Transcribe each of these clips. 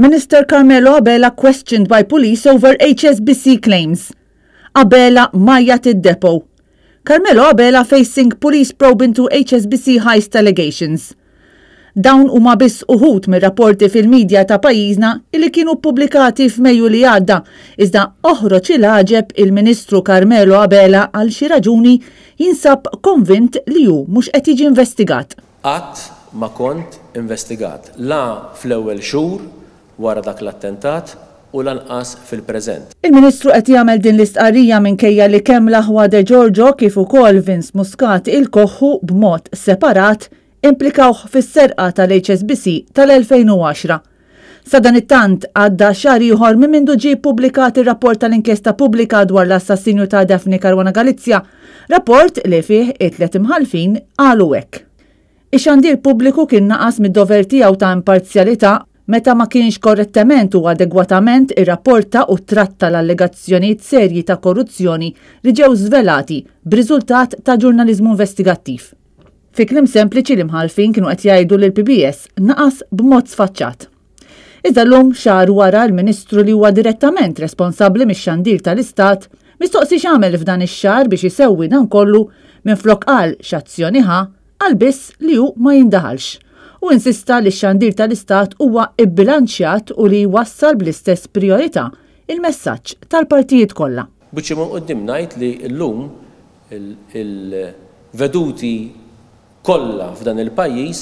Minister Carmelo Abela questioned by police over HSBC claims. Abela majjat id-depo. Carmelo Abela facing police probe into HSBC heist allegations. Dawn huma biss uħut mir rapporti fil-medja ta' pajjiżna li kienu pubblikati f'Mejju li għadda, iżda oħroġ il-ħaġeb il-Ministru Carmelo Abela għal xi raġuni jinsab konvint li hu mhux qed jiġi investigat. Qatt ma kont investigat la fl-ewwel xhur wara dak l-attentat u lanqas fil-preżent. Il-Ministru qed jagħmel din l-istqarrija minkejja li kemm l-aħwa De Giorgio kif ukoll Vince Muscat il-koħħu b'mod separat implikawh fis-serqa tal-HSBC tal-2010. Sadan it-tant għadda xar ieħor minn mindu ġie pubblikat ir-rapport tal-inkjesta pubblika dwar l-assassinju ta' Daphne Karwana Galizja, rapport li fih it-tlet imħalfin għalu hekk. Ix-xandir pubbliku kien naqas mid-dover tiegħu ta' imparzjalità meta ma kienx korrettament u adegwatament irrapporta u tratta l-allegazzjonijiet serji ta' korruzzjoni li ġew zvelati b'riżultat ta' ġurnalizmu investigattiv. Fi klim sempliċi li mħalfin kienu qed jgħidu lil PBS naqas b'mod sfaċċat. Iżda l-lum wara l-Ministru li huwa direttament responsabbli mix-xandir tal-Istat mistoqsi għamel f'dan ix-xar biex isewwi dan kollu minn flok qal x'azzjoni ħa għal biss li hu ma jindaħalx u insista li xandir tal-Istat huwa ibbilanċjat u li wassal bl-istess priorita il-messaġġ tal-partijiet kollha. Biċċi ma qudiem ngħid li llum il-veduti kollha f'dan il-pajjiż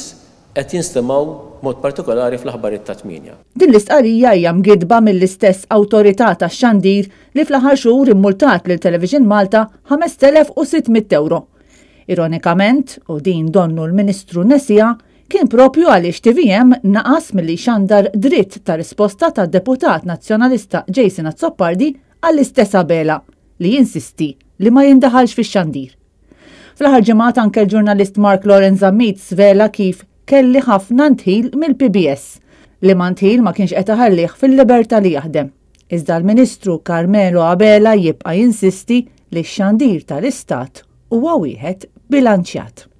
qed jinstemaw mod partikolari fl-aħbarijiet ta' tminja. Din l-istqarija hija mgidba mill-istess awtorità ta' xandir li fl-aħħar xhur immultat lil Television Malta 5600 euro. Ironikament, u din donnu l-Ministru Nesija, kien propju għaliex TVM naqas milli xandar dritt ta' risposta ta' deputat nazzjonalista Jason Azzopardi għall-istess bela li jinsisti li ma jindaħalx fi xandir. Fl-ħar ġemat anke l-ġurnalist Mark Lorenz Amit svela kif kelli ħafna ntħil mill-PBS li ma mantħil ma kienx qed fil-liberta li jaħdem. Iżda l-Ministru Carmelo Abela jibqa' jinsisti li x-xandir tal-Istat huwa wieħed bilanċjat.